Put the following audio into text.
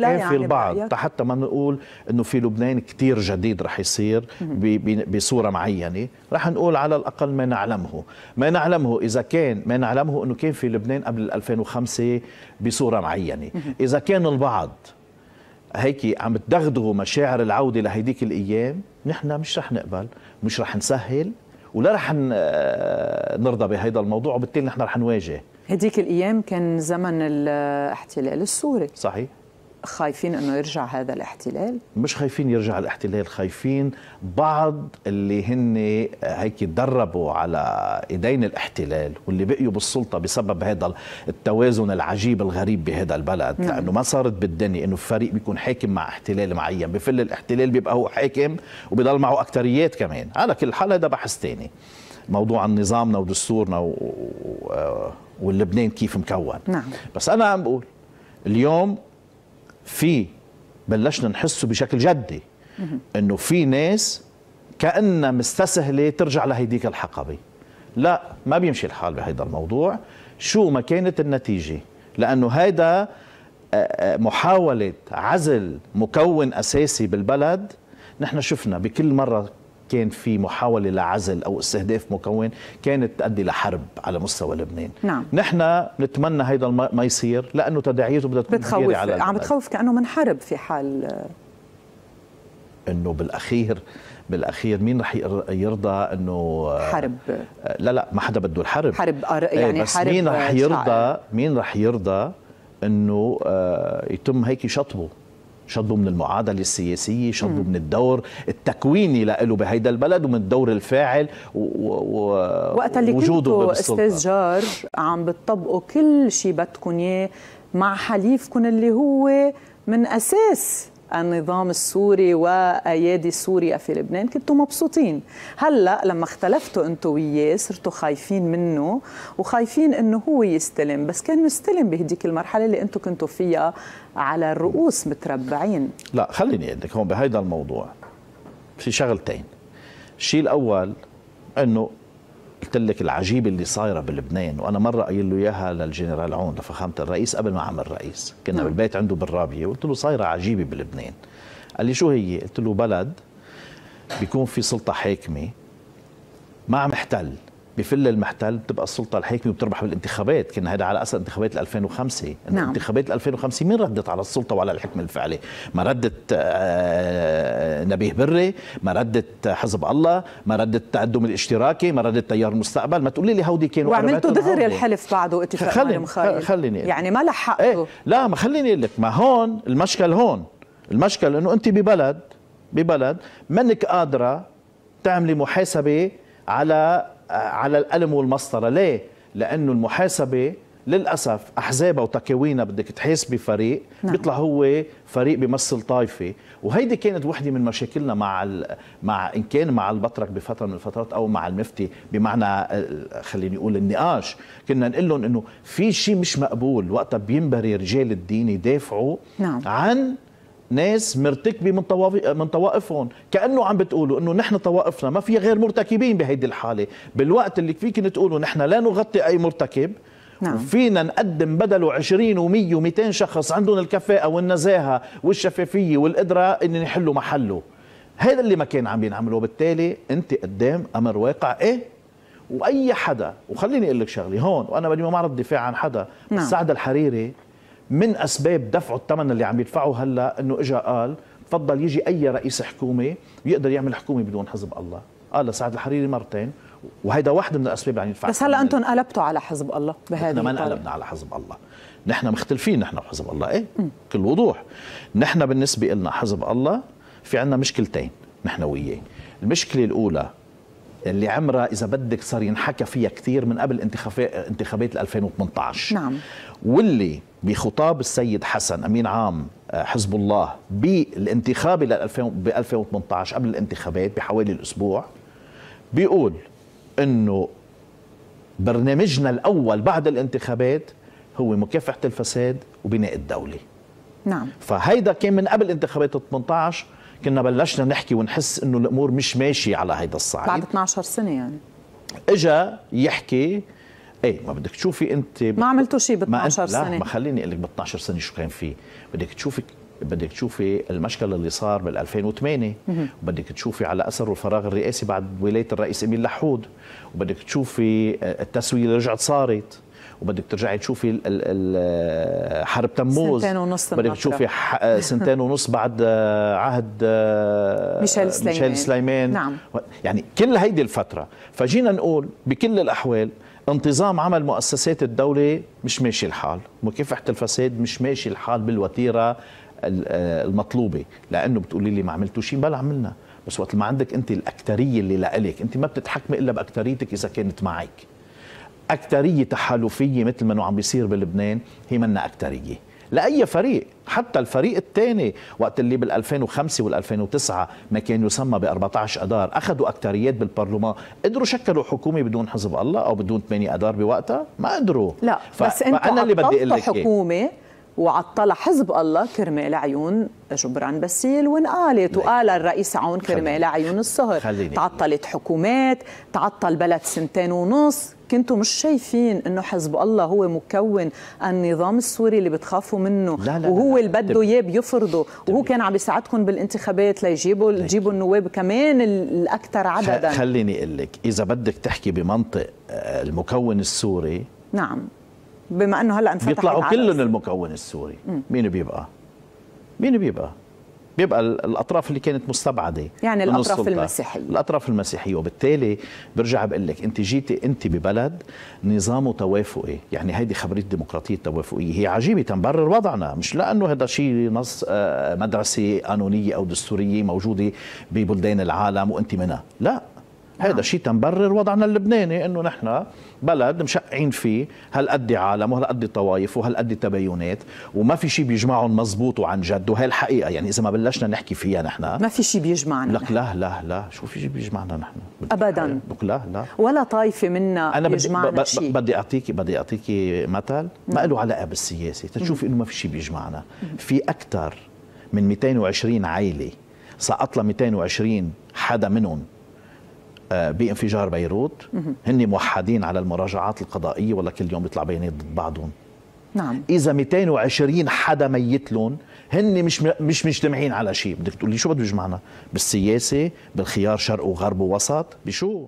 لا إيه، يعني في البعض حتى ما نقول انه في لبنان كثير جديد رح يصير بصوره معينه رح نقول على الاقل ما نعلمه ما نعلمه اذا كان ما نعلمه انه كان في لبنان قبل 2005 بصوره معينه اذا كان البعض هيك عم تدغدغوا مشاعر العوده لهيديك الايام نحن مش رح نقبل مش رح نسهل ولا رح آه، نرضى بهذا الموضوع وبالتالي نحن رح نواجه هديك الايام كان زمن الاحتلال السوري صحيح خايفين انه يرجع هذا الاحتلال؟ مش خايفين يرجع الاحتلال، خايفين بعض اللي هن هيك تدربوا على ايدين الاحتلال واللي بقيوا بالسلطه بسبب هذا التوازن العجيب الغريب بهذا البلد، مم. نعم. لانه ما صارت بالدنيا انه فريق بيكون حاكم مع احتلال معين، بفل الاحتلال بيبقى هو حاكم وبيضل معه اكتريات كمان، على كل حال هذا بحث ثاني. موضوع عن نظامنا ودستورنا و... و... واللبنان كيف مكون نعم. بس انا عم بقول اليوم في بلشنا نحسه بشكل جدي انه في ناس كانها مستسهله ترجع لهيديك الحقبه لا ما بيمشي الحال بهيدا الموضوع شو ما كانت النتيجه لانه هيدا آه، آه، محاوله عزل مكون اساسي بالبلد نحن شفنا بكل مره كان في محاولة لعزل أو استهداف مكون كانت تؤدي لحرب على مستوى لبنان نعم. نحن نتمنى هيدا ما يصير لأنه تداعياته بدها تكون بتخوف على عم بتخوف كأنه من حرب في حال انه بالاخير بالاخير مين رح يرضى انه حرب لا لا ما حدا بده الحرب حرب آه، إيه، يعني بس حرب مين رح يرضى مين رح يرضى انه آه، يتم هيك شطبه شدوا من المعادلة السياسية شدوا من الدور التكويني له بهيدا البلد ومن الدور الفاعل وقت اللي كنتوا استاذ جار عم بتطبقوا كل شيء بدكم اياه مع حليفكم اللي هو من اساس النظام السوري وايادي سوريا في لبنان كنتوا مبسوطين هلا لما اختلفتوا انتوا وياه صرتوا خايفين منه وخايفين انه هو يستلم بس كان مستلم بهديك المرحله اللي انتوا كنتوا فيها على الرؤوس متربعين لا خليني اقول لك هون بهيدا الموضوع في شغلتين الشيء الاول انه قلت لك العجيبه اللي صايره بلبنان وانا مره قايل له اياها للجنرال عون لفخامه الرئيس قبل ما عمل رئيس كنا مم. نعم. بالبيت عنده بالرابيه وقلت له صايره عجيبه بلبنان قال لي شو هي قلت له بلد بيكون في سلطه حاكمه ما عم يحتل بفل المحتل بتبقى السلطه الحاكمه وبتربح بالانتخابات كنا هذا على اساس انتخابات 2005 نعم. انتخابات 2005 مين ردت على السلطه وعلى الحكم الفعلي ما ردت آه، آه، نبيه بري ما ردت حزب الله ما ردت التقدم الاشتراكي ما ردت تيار المستقبل ما تقولي لي هودي كانوا وعملتوا دغري الحلف بعده اتفاق خلين خليني يعني ما لحقتوا ايه لا ما خليني اقول لك ما هون المشكل هون المشكل انه انت ببلد ببلد منك قادره تعملي محاسبه على على القلم والمسطره ليه لانه المحاسبه للاسف احزابها وتكوينها بدك تحس بفريق نعم. بيطلع هو فريق بيمثل طائفه وهيدي كانت وحده من مشاكلنا مع مع ان كان مع البطرك بفتره من الفترات او مع المفتي بمعنى خليني اقول النقاش كنا نقول لهم انه في شيء مش مقبول وقتها بينبري رجال الدين يدافعوا نعم. عن ناس مرتكبه من طوائف من طوائفهم كانه عم بتقولوا انه نحن طوائفنا ما في غير مرتكبين بهيدي الحاله بالوقت اللي فيكن تقولوا نحن لا نغطي اي مرتكب نعم. فينا نقدم بدله 20 و100 و200 شخص عندهم الكفاءه والنزاهه والشفافيه والقدره ان يحلوا محله هذا اللي ما كان عم ينعمله بالتالي انت قدام امر واقع ايه واي حدا وخليني اقول لك شغله هون وانا بدي ما معرض دفاع عن حدا نعم. بس سعد الحريري من اسباب دفع الثمن اللي عم يدفعه هلا انه اجى قال تفضل يجي اي رئيس حكومه يقدر يعمل حكومه بدون حزب الله قال سعد الحريري مرتين وهيدا واحد من الأسباب يعني يدفع بس هلا أنتم انقلبتوا على حزب الله بهذه ما انقلبنا على حزب الله نحن مختلفين نحن وحزب الله إيه بكل وضوح نحن بالنسبة لنا حزب الله في عنا مشكلتين نحن وياه المشكلة الأولى اللي عمرها اذا بدك صار ينحكى فيها كثير من قبل انتخابات انتخابات 2018 نعم واللي بخطاب السيد حسن امين عام آه، حزب الله بالانتخاب ب 2018 قبل الانتخابات بحوالي الاسبوع بيقول انه برنامجنا الاول بعد الانتخابات هو مكافحه الفساد وبناء الدوله نعم فهيدا كان من قبل انتخابات 18 كنا بلشنا نحكي ونحس انه الامور مش ماشيه على هيدا الصعيد بعد 12 سنه يعني اجا يحكي ايه ما بدك تشوفي انت ما عملتوا شيء ب 12 سنه لا ما خليني اقول لك ب 12 سنه شو كان في بدك تشوفي بدك تشوفي المشكل اللي صار بال 2008 وبدك تشوفي على اثر الفراغ الرئاسي بعد ولايه الرئيس امين لحود وبدك تشوفي آه، التسويه اللي رجعت صارت وبدك ترجعي تشوفي حرب تموز سنتين ونص بدك تشوفي آه، سنتين ونص بعد آه، عهد آه، ميشيل سليمان, ميشيل سليمان. نعم. يعني كل هيدي الفترة فجينا نقول بكل الأحوال انتظام عمل مؤسسات الدولة مش ماشي الحال مكافحة الفساد مش ماشي الحال بالوتيرة المطلوبة لأنه بتقولي لي ما عملتوا شيء بلا عملنا بس وقت ما عندك أنت الأكترية اللي لإلك أنت ما بتتحكمي إلا بأكتريتك إذا كانت معك أكترية تحالفية مثل ما عم بيصير بلبنان هي منا أكترية لأي فريق حتى الفريق الثاني وقت اللي بال2005 وال2009 ما كان يسمى ب14 أدار أخذوا أكتريات بالبرلمان قدروا شكلوا حكومة بدون حزب الله أو بدون 8 أدار بوقتها ما قدروا لا ف... بس أنتوا اللي بدي أقول لك إيه. حكومة إيه؟ وعطل حزب الله كرمال عيون جبران بسيل وانقالت وقال الرئيس عون كرمال عيون الصهر تعطلت حكومات تعطل بلد سنتين ونص كنتوا مش شايفين انه حزب الله هو مكون النظام السوري اللي بتخافوا منه لا لا وهو اللي بده اياه بيفرضه وهو كان عم يساعدكم بالانتخابات ليجيبوا تجيبوا طيب. النواب كمان الاكثر عددا خليني اقول لك اذا بدك تحكي بمنطق آه، المكون السوري نعم بما انه هلا انفتحت بيطلعوا كلهم المكون السوري مين بيبقى مين بيبقى بيبقى الاطراف اللي كانت مستبعده يعني الاطراف السلطة. المسيحيه الاطراف المسيحيه وبالتالي برجع بقول لك انت جيتي انت ببلد نظامه توافقي يعني هيدي خبريه الديمقراطيه التوافقيه هي عجيبه تنبرر وضعنا مش لانه هذا شيء نص آه، مدرسه قانونيه او دستوريه موجوده ببلدان العالم وانت منها لا هذا نعم. شيء تنبرر وضعنا اللبناني انه نحن بلد مشقعين فيه هالقد عالم وهالقد طوايف وهالقد تباينات وما في شيء بيجمعهم مزبوط وعن جد وهي الحقيقه يعني اذا ما بلشنا نحكي فيها نحن ما في شيء بيجمعنا لك لا لا لا شو في شيء بيجمعنا نحن ابدا لك لا لا ولا طائفه منا انا بدي بدي اعطيكي بدي اعطيكي مثل ما نعم. له علاقه بالسياسه تشوفي انه ما في شيء بيجمعنا في اكثر من 220 عائله سقط لها 220 حدا منهم آه، بانفجار بيروت هن موحدين على المراجعات القضائيه ولا كل يوم بيطلع بيانات ضد بعضهم نعم اذا 220 حدا ميت لهم هن مش مش مجتمعين على شيء بدك تقول لي شو بده يجمعنا بالسياسه بالخيار شرق وغرب ووسط بشو